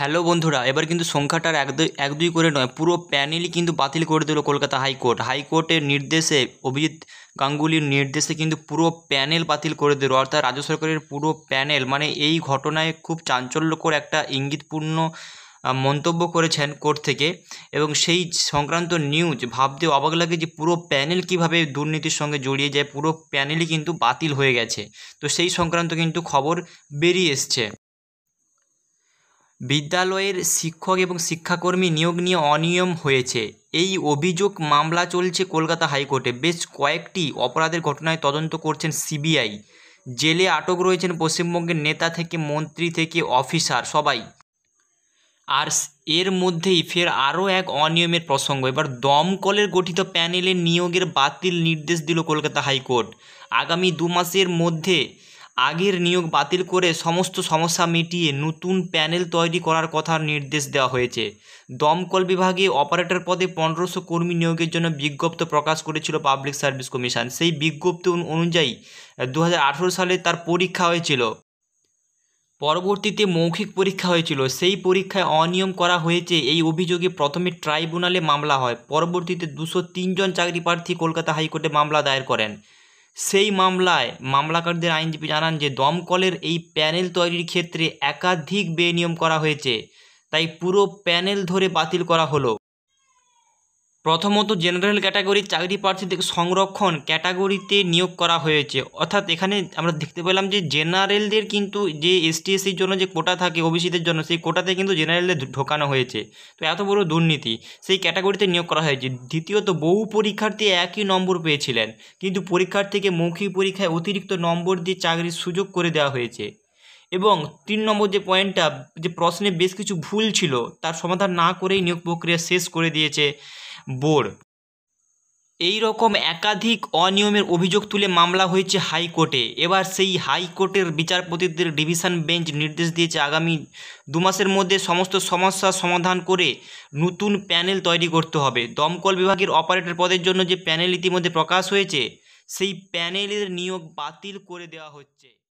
hello বন্ধুরা এবার কিন্তু সংখ্যাটার এক দুই এক দুই করে নয় পুরো প্যানেলই কিন্তু বাতিল করে দিল কলকাতা হাইকোর্ট হাইকোর্টের নির্দেশে অভিজিৎ গাঙ্গুলির নির্দেশে কিন্তু পুরো প্যানেল বাতিল করে দিল অর্থাৎ রাজ্য সরকারের পুরো প্যানেল মানে এই ঘটনায় খুব চাঞ্চল্যকর একটা ইঙ্গিতপূর্ণ মন্তব্য করেছেন কোর্ট থেকে এবং সেই সংক্রান্ত নিউজ ভাবতে অবাক লাগে যে পুরো প্যানেল কিভাবে দুর্নীতির সঙ্গে জড়িয়ে যায় পুরো প্যানেলই কিন্তু বাতিল হয়ে গেছে তো সেই সংক্রান্ত কিন্তু খবর বেরিয়ে এসছে বিদ্যালয়ের শিক্ষক এবং শিক্ষাকর্মী নিয়োগ নিয়ে অনিয়ম হয়েছে এই অভিযোগ মামলা চলছে কলকাতা হাইকোর্টে বেশ কয়েকটি অপরাধের ঘটনায় তদন্ত করছেন সিবিআই জেলে আটক রয়েছেন পশ্চিমবঙ্গের নেতা থেকে মন্ত্রী থেকে অফিসার সবাই আর এর মধ্যেই ফের আরও এক অনিয়মের প্রসঙ্গ এবার দমকলের গঠিত প্যানেলের নিয়োগের বাতিল নির্দেশ দিল কলকাতা হাইকোর্ট আগামী দু মাসের মধ্যে আগের নিয়োগ বাতিল করে সমস্ত সমস্যা মিটিয়ে নতুন প্যানেল তৈরি করার কথা নির্দেশ দেওয়া হয়েছে দমকল বিভাগে অপারেটর পদে পনেরোশো কর্মী নিয়োগের জন্য বিজ্ঞপ্তি প্রকাশ করেছিল পাবলিক সার্ভিস কমিশন সেই বিজ্ঞপ্তি অনুযায়ী দু সালে তার পরীক্ষা হয়েছিল পরবর্তীতে মৌখিক পরীক্ষা হয়েছিল সেই পরীক্ষায় অনিয়ম করা হয়েছে এই অভিযোগে প্রথমে ট্রাইব্যুনালে মামলা হয় পরবর্তীতে দুশো জন চাকরি প্রার্থী কলকাতা হাইকোর্টে মামলা দায়ের করেন সেই মামলায় মামলাকারীদের আইনজীবী জানান যে দমকলের এই প্যানেল তৈরির ক্ষেত্রে একাধিক বেনিয়ম করা হয়েছে তাই পুরো প্যানেল ধরে বাতিল করা হলো প্রথমত জেনারেল ক্যাটাগরি চাকরি প্রার্থীদের সংরক্ষণ ক্যাটাগরিতে নিয়োগ করা হয়েছে অর্থাৎ এখানে আমরা দেখতে পেলাম যে জেনারেলদের কিন্তু যে এসটি জন্য যে কোটা থাকে ওবিসিদের জন্য সেই কোটাতে কিন্তু জেনারেলদের ঢোকানো হয়েছে তো এত বড় দুর্নীতি সেই ক্যাটাগরিতে নিয়োগ করা হয়েছে দ্বিতীয়ত বহু পরীক্ষার্থী একই নম্বর পেয়েছিলেন কিন্তু পরীক্ষার থেকে মৌখিক পরীক্ষায় অতিরিক্ত নম্বর দিয়ে চাকরির সুযোগ করে দেওয়া হয়েছে এবং তিন নম্বর যে পয়েন্টটা যে প্রশ্নে বেশ কিছু ভুল ছিল তার সমাধান না করেই নিয়োগ প্রক্রিয়া শেষ করে দিয়েছে বোর্ড এই রকম একাধিক অনিয়মের অভিযোগ তুলে মামলা হয়েছে হাইকোর্টে এবার সেই হাইকোর্টের বিচারপতিদের ডিভিশন বেঞ্চ নির্দেশ দিয়েছে আগামী দু মাসের মধ্যে সমস্ত সমস্যা সমাধান করে নতুন প্যানেল তৈরি করতে হবে দমকল বিভাগের অপারেটর পদের জন্য যে প্যানেল ইতিমধ্যে প্রকাশ হয়েছে সেই প্যানেলের নিয়োগ বাতিল করে দেওয়া হচ্ছে